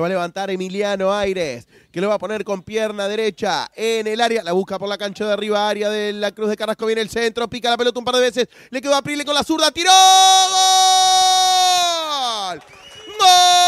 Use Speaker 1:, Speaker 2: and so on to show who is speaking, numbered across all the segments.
Speaker 1: va a levantar Emiliano Aires, que lo va a poner con pierna derecha en el área. La busca por la cancha de arriba, área de la Cruz de Carrasco. Viene el centro, pica la pelota un par de veces. Le quedó a con la zurda. ¡Tiró! ¡Gol!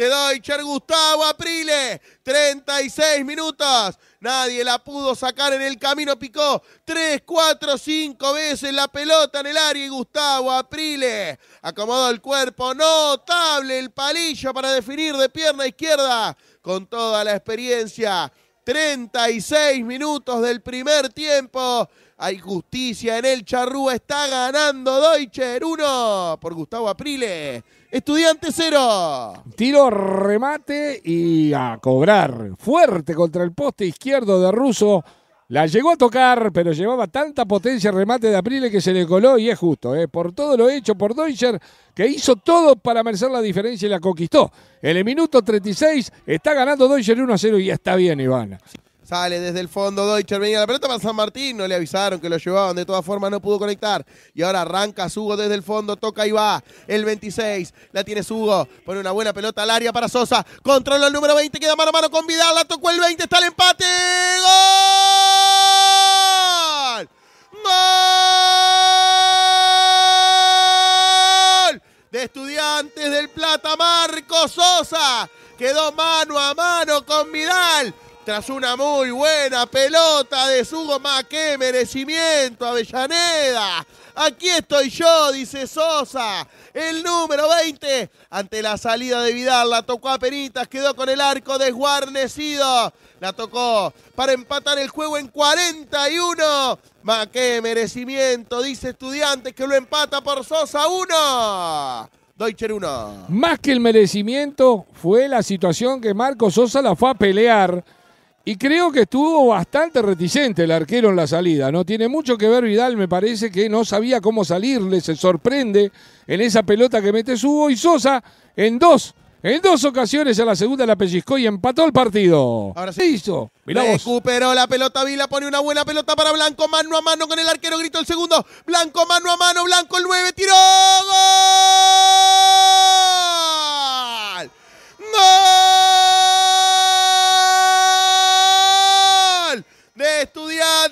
Speaker 1: de Deutscher Gustavo Aprile. 36 minutos. Nadie la pudo sacar en el camino. Picó 3, 4, 5 veces la pelota en el área. Y Gustavo Aprile acomodó el cuerpo. Notable el palillo para definir de pierna izquierda. Con toda la experiencia 36 minutos del primer tiempo. Hay justicia en el Charrúa. Está ganando Deutscher 1 por Gustavo Aprile. Estudiante 0. Tiro, remate
Speaker 2: y a cobrar. Fuerte contra el poste izquierdo de Russo. La llegó a tocar, pero llevaba tanta potencia remate de Aprile que se le coló y es justo. ¿eh? por todo lo hecho por Deutscher, que hizo todo para merecer la diferencia y la conquistó. En el minuto 36 está ganando Deutscher 1 a 0 y está bien, Ivana
Speaker 1: Sale desde el fondo Deutscher, venía la pelota para San Martín, no le avisaron que lo llevaban, de todas formas no pudo conectar. Y ahora arranca Sugo desde el fondo, toca y va. El 26, la tiene Sugo, pone una buena pelota al área para Sosa, controla el número 20, queda mano a mano con Vidal, la tocó el 20, está el empate. de Estudiantes del Plata, Marco Sosa. Quedó mano a mano con Vidal tras una muy buena pelota de ¿ma qué merecimiento, Avellaneda. Aquí estoy yo, dice Sosa, el número 20. Ante la salida de Vidal, la tocó a Peritas. quedó con el arco desguarnecido. La tocó para empatar el juego en 41. Ma, qué merecimiento, dice Estudiante que lo empata por Sosa 1. Deutscher 1.
Speaker 2: Más que el merecimiento, fue la situación que Marco Sosa la fue a pelear y creo que estuvo bastante reticente el arquero en la salida, ¿no? Tiene mucho que ver Vidal, me parece que no sabía cómo salirle, se sorprende en esa pelota que mete Subo y Sosa en dos, en dos ocasiones a la segunda la pellizcó y empató el partido. Ahora se hizo?
Speaker 1: Recuperó la pelota Vila, pone una buena pelota para Blanco, mano a mano con el arquero, grito el segundo. Blanco, mano a mano, Blanco el 9, tiró, ¡gol!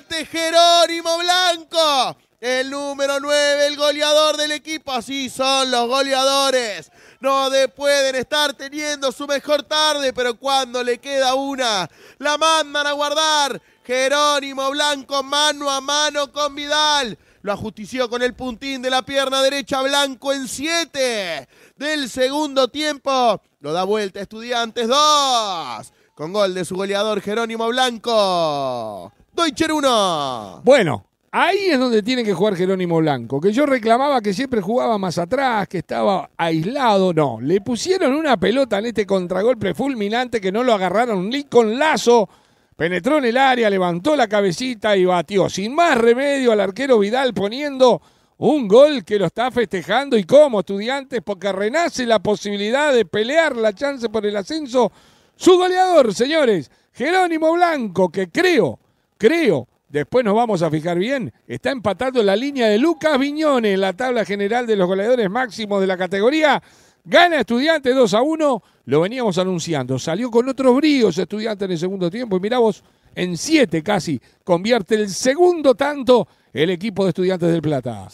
Speaker 1: de Jerónimo Blanco. El número 9, el goleador del equipo. Así son los goleadores. No de pueden estar teniendo su mejor tarde, pero cuando le queda una, la mandan a guardar. Jerónimo Blanco mano a mano con Vidal. Lo ajustició con el puntín de la pierna derecha Blanco en 7 del segundo tiempo. Lo da vuelta Estudiantes 2 con gol de su goleador Jerónimo Blanco. Deutscher 1.
Speaker 2: Bueno, ahí es donde tiene que jugar Jerónimo Blanco, que yo reclamaba que siempre jugaba más atrás, que estaba aislado. No, le pusieron una pelota en este contragolpe fulminante que no lo agarraron ni con lazo. Penetró en el área, levantó la cabecita y batió. Sin más remedio al arquero Vidal poniendo un gol que lo está festejando y como estudiantes porque renace la posibilidad de pelear la chance por el ascenso su goleador, señores, Jerónimo Blanco, que creo, creo, después nos vamos a fijar bien, está empatando la línea de Lucas Viñones en la tabla general de los goleadores máximos de la categoría. Gana Estudiantes 2 a 1, lo veníamos anunciando. Salió con otros bríos Estudiantes en el segundo tiempo y mirá vos, en 7 casi, convierte el segundo tanto el equipo de Estudiantes del Plata.